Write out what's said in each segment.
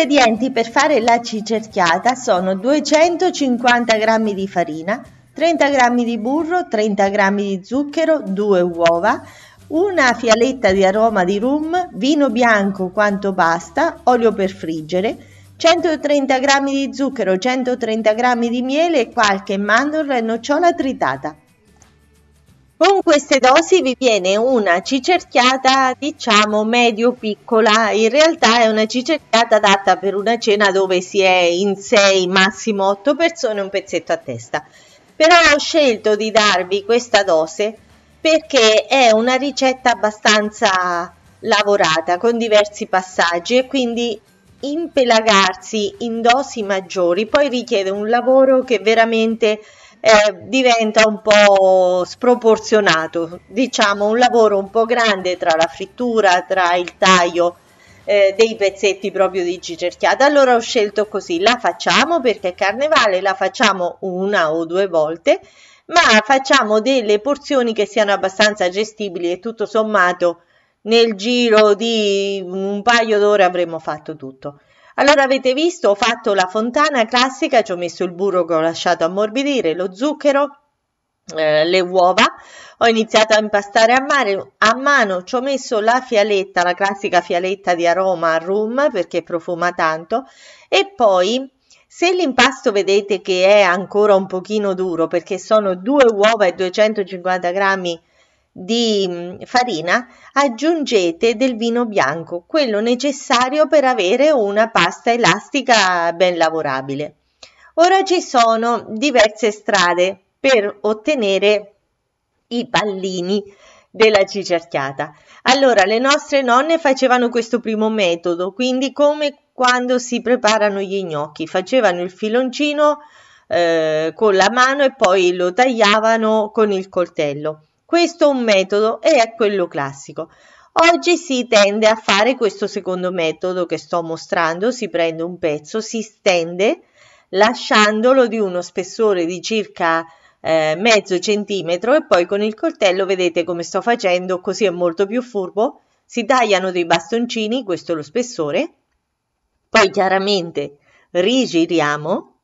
ingredienti per fare la cicerchiata sono 250 g di farina, 30 g di burro, 30 g di zucchero, 2 uova, una fialetta di aroma di rum, vino bianco quanto basta, olio per friggere, 130 g di zucchero, 130 g di miele e qualche mandorla e nocciola tritata. Con queste dosi vi viene una cicerchiata, diciamo, medio-piccola. In realtà è una cicerchiata adatta per una cena dove si è in 6, massimo 8 persone, un pezzetto a testa. Però ho scelto di darvi questa dose perché è una ricetta abbastanza lavorata con diversi passaggi e quindi impelagarsi in dosi maggiori poi richiede un lavoro che veramente eh, diventa un po' sproporzionato, diciamo un lavoro un po' grande tra la frittura, tra il taglio eh, dei pezzetti proprio di cicerchiata. Allora ho scelto così, la facciamo perché carnevale la facciamo una o due volte, ma facciamo delle porzioni che siano abbastanza gestibili e tutto sommato nel giro di un paio d'ore avremo fatto tutto. Allora avete visto, ho fatto la fontana classica, ci ho messo il burro che ho lasciato ammorbidire, lo zucchero, eh, le uova, ho iniziato a impastare a, mare, a mano, ci ho messo la fialetta, la classica fialetta di aroma a rum perché profuma tanto e poi se l'impasto vedete che è ancora un pochino duro perché sono due uova e 250 grammi di mm, farina aggiungete del vino bianco, quello necessario per avere una pasta elastica ben lavorabile. Ora ci sono diverse strade per ottenere i pallini della cicerchiata. Allora, le nostre nonne facevano questo primo metodo, quindi come quando si preparano gli gnocchi, facevano il filoncino eh, con la mano e poi lo tagliavano con il coltello. Questo è un metodo e è quello classico. Oggi si tende a fare questo secondo metodo che sto mostrando, si prende un pezzo, si stende lasciandolo di uno spessore di circa eh, mezzo centimetro e poi con il coltello vedete come sto facendo, così è molto più furbo, si tagliano dei bastoncini, questo è lo spessore, poi chiaramente rigiriamo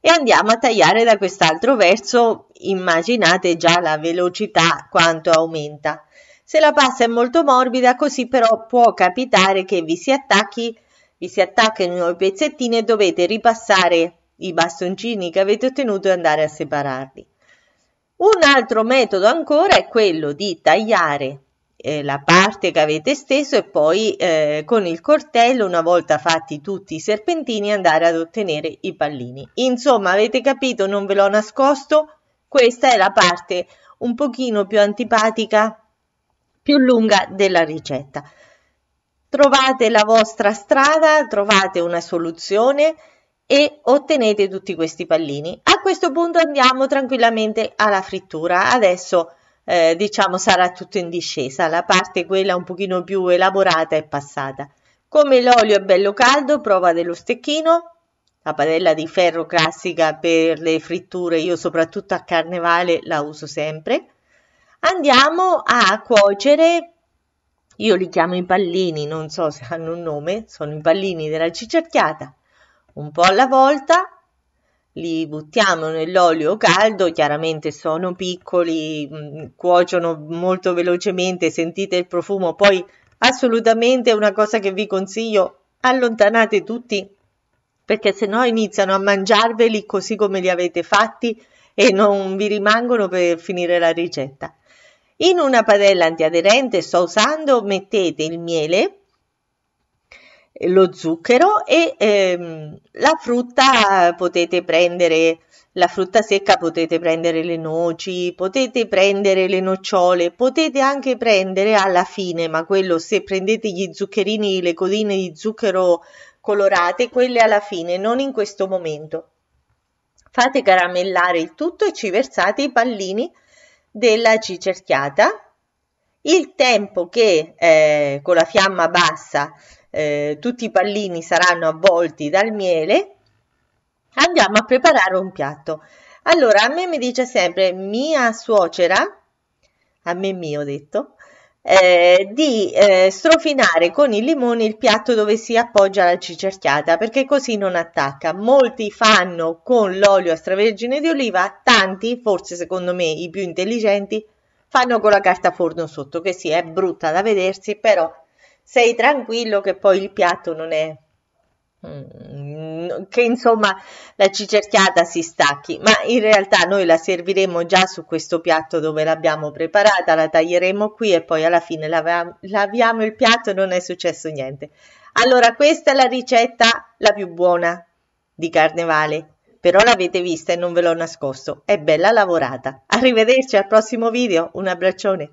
e andiamo a tagliare da quest'altro verso, immaginate già la velocità quanto aumenta. Se la pasta è molto morbida, così però può capitare che vi si attacchi, vi si attaccano i pezzettini e dovete ripassare i bastoncini che avete ottenuto e andare a separarli. Un altro metodo ancora è quello di tagliare eh, la parte che avete steso e poi eh, con il cortello una volta fatti tutti i serpentini andare ad ottenere i pallini insomma avete capito non ve l'ho nascosto questa è la parte un pochino più antipatica più lunga della ricetta trovate la vostra strada trovate una soluzione e ottenete tutti questi pallini a questo punto andiamo tranquillamente alla frittura adesso eh, diciamo sarà tutto in discesa, la parte quella un pochino più elaborata è passata. Come l'olio è bello caldo, prova dello stecchino, la padella di ferro classica per le fritture, io soprattutto a carnevale la uso sempre. Andiamo a cuocere, io li chiamo i pallini, non so se hanno un nome, sono i pallini della cicerchiata, un po' alla volta li buttiamo nell'olio caldo, chiaramente sono piccoli, mm, cuociono molto velocemente, sentite il profumo, poi assolutamente una cosa che vi consiglio, allontanate tutti perché se no iniziano a mangiarveli così come li avete fatti e non vi rimangono per finire la ricetta. In una padella antiaderente sto usando mettete il miele lo zucchero e ehm, la frutta potete prendere la frutta secca potete prendere le noci, potete prendere le nocciole, potete anche prendere alla fine, ma quello se prendete gli zuccherini, le codine di zucchero colorate, quelle alla fine, non in questo momento. Fate caramellare il tutto e ci versate i pallini della cicerchiata il tempo che eh, con la fiamma bassa eh, tutti i pallini saranno avvolti dal miele, andiamo a preparare un piatto. Allora, a me mi dice sempre mia suocera, a me mio detto, eh, di eh, strofinare con il limone il piatto dove si appoggia la cicerchiata perché così non attacca. Molti fanno con l'olio a stravergine di oliva, tanti, forse secondo me i più intelligenti, fanno con la carta forno sotto, che sì, è brutta da vedersi, però sei tranquillo che poi il piatto non è mm, che insomma la cicerchiata si stacchi ma in realtà noi la serviremo già su questo piatto dove l'abbiamo preparata la taglieremo qui e poi alla fine laviamo il piatto e non è successo niente allora questa è la ricetta la più buona di carnevale però l'avete vista e non ve l'ho nascosto, è bella lavorata. Arrivederci al prossimo video, un abbraccione.